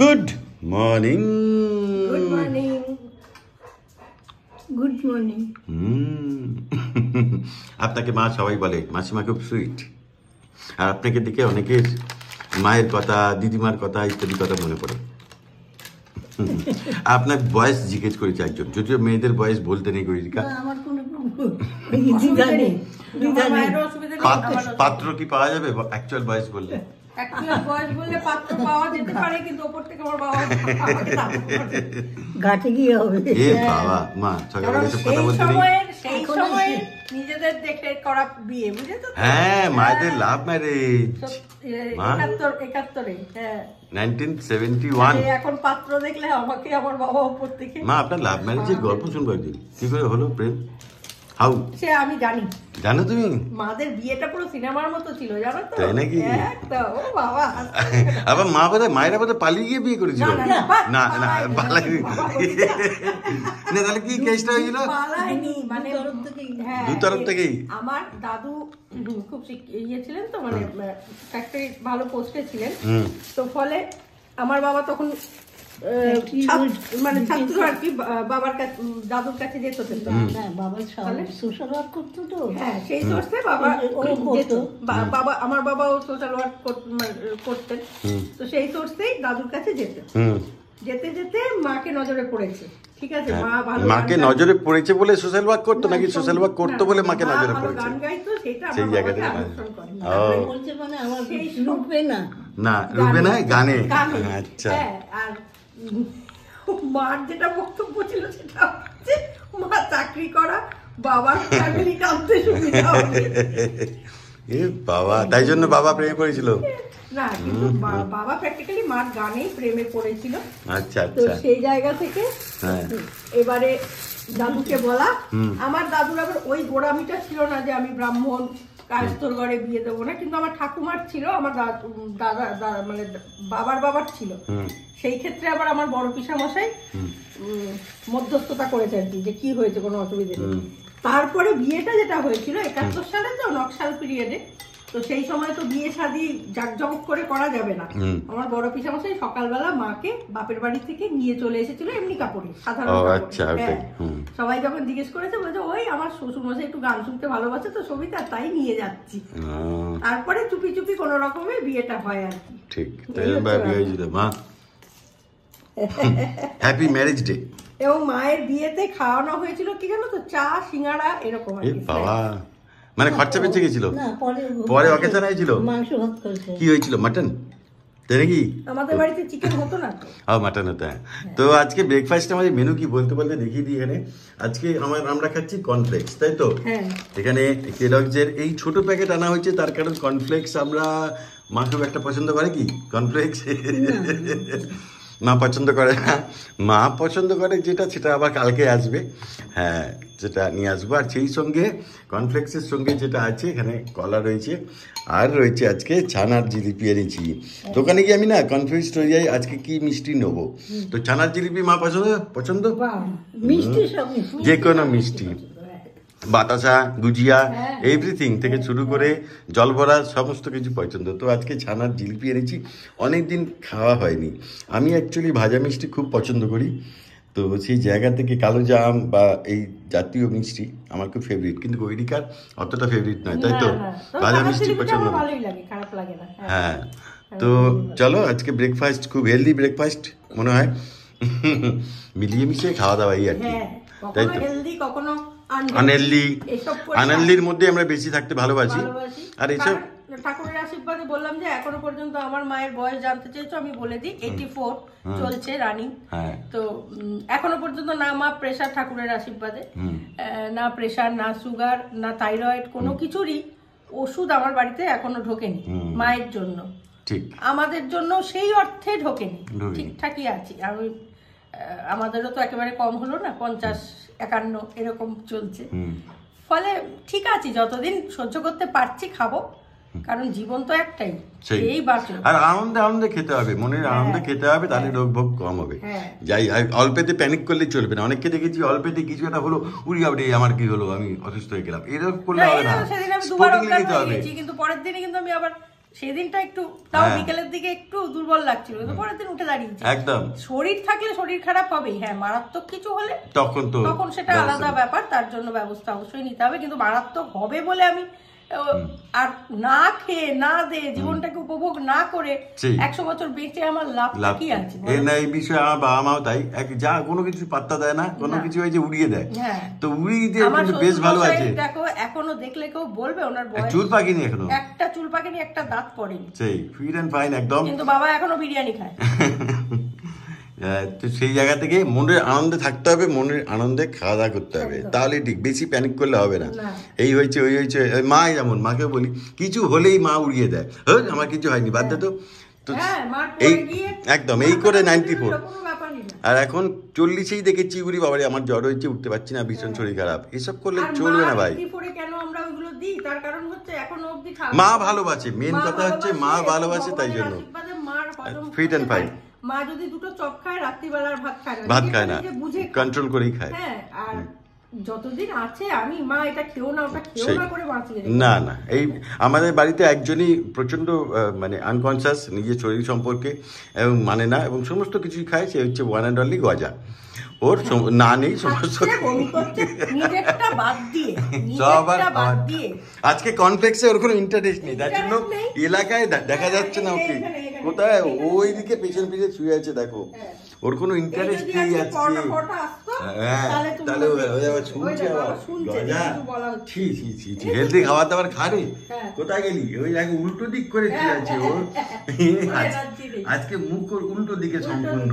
Good morning good morning good morning আপনাকে মা সবাই বলে মাসিমা খুব সুইট আর আপনাকে দেখে অনেকের মায়ের কথা দিদিমার কথা ইত্যাদি কথা মনে পড়ে আপনার বয়স জিজ্ঞেস করেছে একজন যদিও মেয়েদের বয়স বলতে নেই গরিকা পাত্র কি পাওয়া যাবে অ্যাকচুয়াল বয়স বললে হ্যাঁ, হ্যাঁ মায়েদের লাভ ম্যারেজ এখন পাত্র দেখলে আমাকে আমার বাবা উপর থেকে মা আপনার লাভ ম্যারেজের গল্প শুনবো একদিন কি করে হলো প্রেম হাউ সে আমি জানি জানো তুমি মাদের বিয়েটা পুরো সিনেমার মতো ছিল জানো তো তাই নাকি ও বাবা আবার মা বোধহয় মায়েরা বোধহয় পালিয়ে গিয়ে বিয়ে করেছিল না না পালাই না তাহলে কি কেসটা হয়েছিল পালাইনি মানে দু তরফ হ্যাঁ, থেকেই আমার দাদু খুব ইয়ে ছিলেন তো মানে ফ্যাক্টরি ভালো পোস্টে ছিলেন তো ফলে আমার বাবা তখন যেতে যেতে মাকে নজরে পড়েছে ঠিক আছে হ্যাঁ। মা মাকে নজরে পড়েছে বলে সোশ্যাল ওয়ার্ক করতো নাকি সোশ্যাল ওয়ার্ক করতো বলে মাকে নজরে পড়েছে সেই জায়গাটা মানে না রুবে না গানে আচ্ছা হ্যাঁ, মার যেটা বক্তব্য ছিল সেটা হচ্ছে মা চাকরি করা বাবার ফ্যামিলি কাঁদতে সুবিধা হবে বাবা তাই জন্য বাবা প্রেমে পড়েছিল না কিন্তু বাবা প্র্যাকটিক্যালি মার গানেই প্রেমে পড়েছিল আচ্ছা তো আচ্ছা। সেই জায়গা থেকে হ্যাঁ। এবারে দাদুকে বলা আমার দাদুর আবার ওই গোড়ামিটা ছিল না যে আমি ব্রাহ্মণ কাজ তোর ঘরে বিয়ে দেবো না কিন্তু আমার ঠাকুমার ছিল আমার দাদা মানে বাবার বাবার ছিল সেই ক্ষেত্রে আবার আমার বড় পিসা মশাই মধ্যস্থতা করেছে আর কি যে কি হয়েছে কোনো অসুবিধে নেই তারপরে বিয়েটা যেটা হয়েছিল একাত্তর সালে তো নকশাল পিরিয়ডে তো সেই সময় তো বিয়ে শাদি জাকজমক করে করা যাবে না আমার বড় পিসামশাই সকালবেলা মাকে বাপের বাড়ি থেকে নিয়ে চলে এসেছিল এমনি কাপড়ে সাধারণ আচ্ছা, হ্যাঁ। সবাই যখন জিজ্ঞেস করেছে বলছে ওই আমার শ্বশুর মশাই একটু গান শুনতে ভালোবাসে তো সবিতা তাই নিয়ে যাচ্ছি তারপরে চুপি চুপি কোন রকমে বিয়েটা হয় আর কি ঠিক হ্যাপি ম্যারেজ ডে এবং মায়ের বিয়েতে খাওয়ানো হয়েছিল কি জানো তো চা সিঙ্গাড়া এরকম বাবা মানে খরচা বেঁচে গেছিল পরে অকেশন হয়েছিল কি হয়েছিল মাটন তাই নাকি ও হ্যাঁ। তো আজকে ব্রেকফাস্ট মেনু কি বলতে বলতে এখানে আজকে আমার আমরা খাচ্ছি কর্নফ্লেক্স তাই তো হ্যাঁ। এখানে এই প্যাকেট আনা হয়েছে তার কারণ কর্নফ্লেক্স আমরা মা খুব একটা পছন্দ করে কি কর্নফ্লেক্স মা পছন্দ করে না মা পছন্দ করে যেটা সেটা আবার কালকে আসবে হ্যাঁ যেটা নিয়ে আসবো আর সেই সঙ্গে কনফ্লেক্সের সঙ্গে যেটা আছে এখানে কলা রয়েছে আর রয়েছে আজকে ছানার জিলিপি এনেছি দোকানে গিয়ে আমি না কনফিউজ হয়ে যাই আজকে কি মিষ্টি নেবো তো ছানার জিলিপি মা পছন্দ পছন্দ যে কোনো মিষ্টি বাতাসা গুজিয়া এভরিথিং হ্যাঁ। থেকে শুরু করে জলভরা সমস্ত কিছু পছন্দ তো আজকে ছানার জিলিপি এনেছি অনেক দিন খাওয়া হয়নি আমি অ্যাকচুয়ালি ভাজা মিষ্টি খুব পছন্দ করি তো সেই জায়গা থেকে কালো জাম বা এই জাতীয় মিষ্টি আমার খুব ফেভারিট কিন্তু গৈরিকার অতটা ফেভারিট নয় তাই তো ভাজা মিষ্টি পছন্দ হ্যাঁ।, হ্যাঁ।, হ্যাঁ তো চলো আজকে ব্রেকফাস্ট খুব হেলদি ব্রেকফাস্ট মনে হয় মিলিয়ে মিশিয়ে খাওয়া দাওয়াই আর কি তাই তো কখনো আনেল্লি আনেল্লির মধ্যে আমরা বেশি থাকতে ভালোবাসি আর এসব ঠাকুরের আশীর্বাদে বললাম যে এখনো পর্যন্ত আমার মায়ের বয়স জানতে চেয়েছো আমি বলে দিই এইটি ফোর চলছে রানিং হ্যাঁ। তো এখনো পর্যন্ত না মা প্রেশার ঠাকুরের আশীর্বাদে না প্রেশার না সুগার না থাইরয়েড কোনো কিছুরই ওষুধ আমার বাড়িতে এখনো ঢোকেনি মায়ের জন্য আমাদের জন্য সেই অর্থে ঢোকেনি ঠিকঠাকই আছি আমি আমাদেরও তো একেবারে কম হলো না পঞ্চাশ একান্ন এরকম চলছে ফলে ঠিক আছে যতদিন সহ্য করতে পারছি খাবো কারণ জীবন তো একটাই এই আর আনন্দে আনন্দে খেতে হবে মনের হ্যাঁ। আনন্দে খেতে হবে তাহলে হ্যাঁ। রোগ ভোগ কম হবে হ্যাঁ। যাই অল্পেতে প্যানিক করলে চলবে না অনেককে দেখেছি অল্পেতে কিছু একটা হলো উড়ি আমার কি হলো আমি অসুস্থ হয়ে গেলাম এরকম করলে হবে না কিন্তু পরের দিনে কিন্তু আমি আবার সেদিনটা একটু তাও হ্যাঁ। বিকেলের দিকে একটু দুর্বল লাগছিল পরের দিন উঠে দাঁড়িয়েছি একদম শরীর থাকলে শরীর খারাপ হবেই হ্যাঁ মারাত্মক কিছু হলে তখন তো তখন সেটা আলাদা ব্যাপার তার জন্য ব্যবস্থা অবশ্যই নিতে হবে কিন্তু মারাত্মক হবে বলে আমি আর না খেয়ে না দিয়ে জীবনটাকে উপভোগ না করে একশো বছর বেঁচে আমার লাভ কি আছে এই বিষয়ে আমার বাবা মাও তাই যা কোনো কিছু পাত্তা দেয় না কোনো কিছু যে উড়িয়ে দেয় হ্যাঁ। তো উড়িয়ে দিয়ে আমার বেশ ভালো আছে দেখো এখনো দেখলে কেউ বলবে ওনার বয়স চুল নি এখনো একটা চুল নি একটা দাঁত পড়েনি সেই ফিট এন্ড ফাইন একদম কিন্তু বাবা এখনো বিরিয়ানি খায় তো সেই জায়গা থেকে মনের আনন্দে থাকতে হবে মনের আনন্দে খাওয়া দাওয়া করতে হবে তাহলে ঠিক বেশি প্যানিক করলে হবে না এই হয়েছে ওই হয়েছে মা যেমন মাকে বলি কিছু হলেই মা উড়িয়ে দেয় হ্যাঁ আমার কিছু হয়নি বাদ তো তো হ্যাঁ, হ্যাঁ, এই একদম এই করে নাইনটি ফোর আর এখন চল্লিশেই দেখেছি উড়ি বাবারে আমার জ্বর হয়েছে উঠতে পারছি না ভীষণ হ্যাঁ। শরীর খারাপ এসব করলে চলবে না ভাই মা ভালোবাসে মেন কথা হচ্ছে মা ভালোবাসে তাই জন্য ফিট অ্যান্ড ফাইন মা যদি দুটো চপ খায় রাত্রিবেলার ভাত খায় না ভাত খায় না বুঝে কন্ট্রোল করেই খায় হ্যাঁ আর না না এই আমাদের বাড়িতে একজনই মানে নিজের শরীর সম্পর্কে এবং মানে না এবং সমস্ত কিছুই খায় সে হচ্ছে ওয়ান অ্যান্ড অনলি গজা ওর না নেই সমস্ত আজকে কনফ্লেক্সে ওর কোনো ইন্টারেস্ট নেই তার জন্য এলাকায় দেখা হ্যাঁ, যাচ্ছে না ওকে কোথায় দিকে পিছন পেছন শুয়ে আছে দেখো হ্যাঁ। ওর কোনো ইন্টারেস্ট নেই আজকে হ্যাঁ, হ্যাঁ তাহলে শুনছে খাবার দাবার কোথায় গেলি ওই আগে উল্টো দিক করে শুয়ে আছে আজকে মুখ উল্টো দিকে সম্পূর্ণ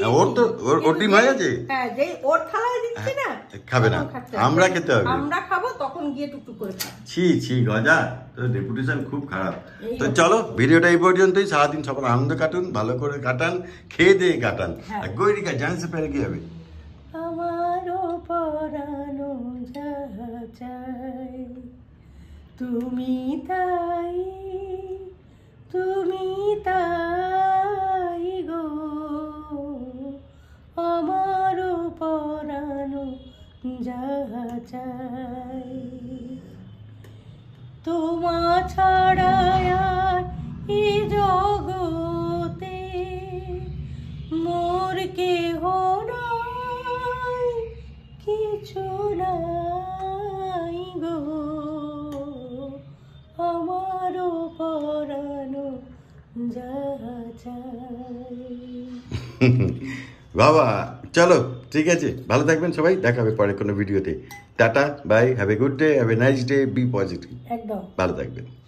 হ্যাঁ, ওর তো ওর হ্যাঁ, হ্যাঁ, না খাবে না আমরা আচ্ছা, খেতে হবে চলো পর্যন্তই সারাদিন সবার আনন্দ কাটুন ভালো করে কাটান খেয়ে দিয়ে কাটান আর গৈরিকা জানতে কি হবে তুমি তাই তুমি তাই যাহা চাই তোমা ছাড়া আর এই জগতে মোর কেহ নাই কিছু নাই গো আমার পরানো যাহা চাই বাবা চলো ঠিক আছে ভালো থাকবেন সবাই দেখা হবে পরে কোনো ভিডিওতে tata bye have a good day have a nice day be positive একদম ভালো থাকবেন